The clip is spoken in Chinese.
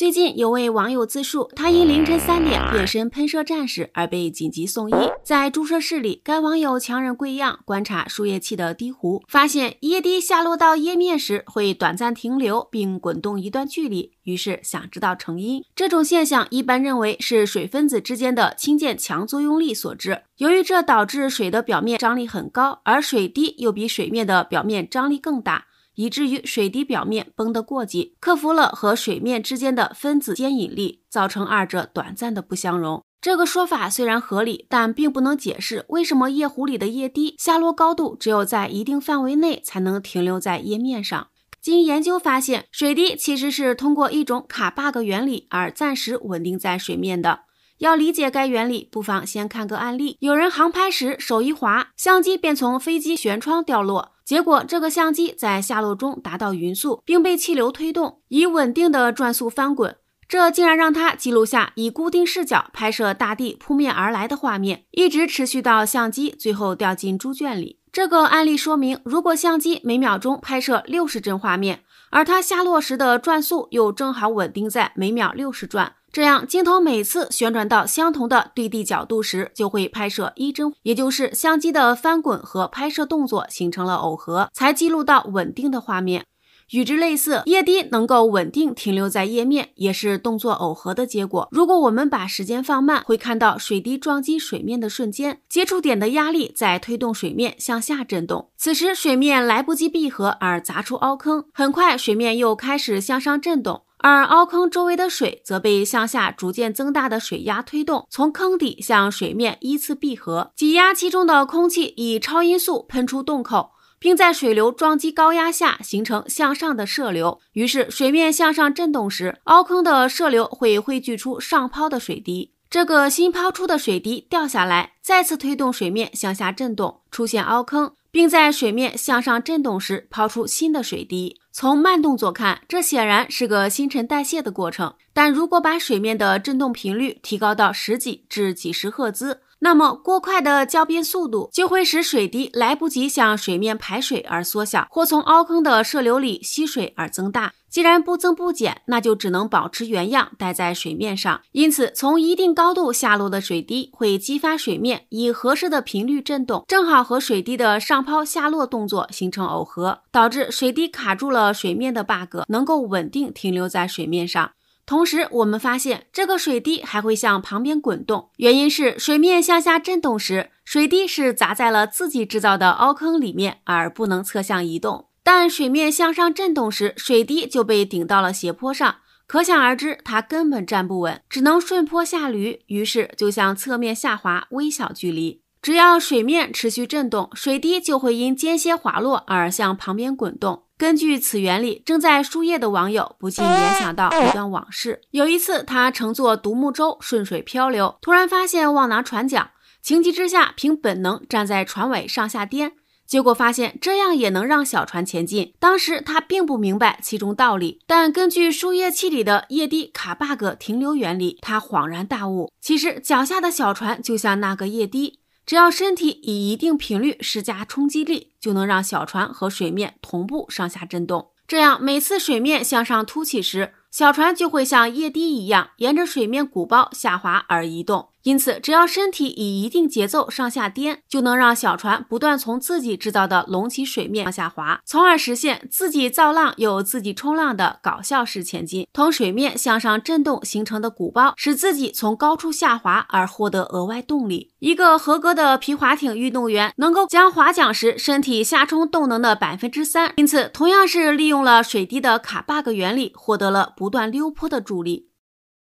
最近有位网友自述，他因凌晨三点变身喷射战士而被紧急送医。在注射室里，该网友强忍跪样观察输液器的滴壶，发现液滴下落到液面时会短暂停留并滚动一段距离。于是想知道成因。这种现象一般认为是水分子之间的氢键强作用力所致。由于这导致水的表面张力很高，而水滴又比水面的表面张力更大。以至于水滴表面绷得过紧，克服了和水面之间的分子间引力，造成二者短暂的不相容。这个说法虽然合理，但并不能解释为什么液壶里的液滴下落高度只有在一定范围内才能停留在液面上。经研究发现，水滴其实是通过一种卡 bug 原理而暂时稳定在水面的。要理解该原理，不妨先看个案例：有人航拍时手一滑，相机便从飞机舷窗掉落。结果，这个相机在下落中达到匀速，并被气流推动，以稳定的转速翻滚。这竟然让他记录下以固定视角拍摄大地扑面而来的画面，一直持续到相机最后掉进猪圈里。这个案例说明，如果相机每秒钟拍摄六十帧画面，而它下落时的转速又正好稳定在每秒六十转。这样，镜头每次旋转到相同的对地角度时，就会拍摄一帧，也就是相机的翻滚和拍摄动作形成了耦合，才记录到稳定的画面。与之类似，液滴能够稳定停留在液面，也是动作耦合的结果。如果我们把时间放慢，会看到水滴撞击水面的瞬间，接触点的压力在推动水面向下震动，此时水面来不及闭合而砸出凹坑，很快水面又开始向上震动。而凹坑周围的水则被向下逐渐增大的水压推动，从坑底向水面依次闭合，挤压其中的空气以超音速喷出洞口，并在水流撞击高压下形成向上的射流。于是水面向上震动时，凹坑的射流会汇聚出上抛的水滴。这个新抛出的水滴掉下来。再次推动水面向下震动，出现凹坑，并在水面向上震动时抛出新的水滴。从慢动作看，这显然是个新陈代谢的过程。但如果把水面的振动频率提高到十几至几十赫兹，那么，过快的交边速度就会使水滴来不及向水面排水而缩小，或从凹坑的射流里吸水而增大。既然不增不减，那就只能保持原样待在水面上。因此，从一定高度下落的水滴会激发水面以合适的频率震动，正好和水滴的上抛下落动作形成耦合，导致水滴卡住了水面的 bug，能够稳定停留在水面上。同时，我们发现这个水滴还会向旁边滚动，原因是水面向下震动时，水滴是砸在了自己制造的凹坑里面，而不能侧向移动；但水面向上震动时，水滴就被顶到了斜坡上。可想而知，它根本站不稳，只能顺坡下驴，于是就向侧面下滑微小距离。只要水面持续震动，水滴就会因间歇滑落而向旁边滚动。根据此原理，正在输液的网友不禁联想到一段往事。有一次，他乘坐独木舟顺水漂流，突然发现忘拿船桨，情急之下凭本能站在船尾上下颠，结果发现这样也能让小船前进。当时他并不明白其中道理，但根据输液器里的液滴卡 bug 停留原理，他恍然大悟：其实脚下的小船就像那个液滴。只要身体以一定频率施加冲击力，就能让小船和水面同步上下震动。这样，每次水面向上凸起时，小船就会像液滴一样沿着水面鼓包下滑而移动。因此，只要身体以一定节奏上下颠，就能让小船不断从自己制造的隆起水面向下滑，从而实现自己造浪又自己冲浪的搞笑式前进。同水面向上震动形成的鼓包，使自己从高处下滑而获得额外动力。一个合格的皮划艇运动员能够将划桨时身体下冲动能的百分之三，因此同样是利用了水滴的卡 bug 原理，获得了不断溜坡的助力。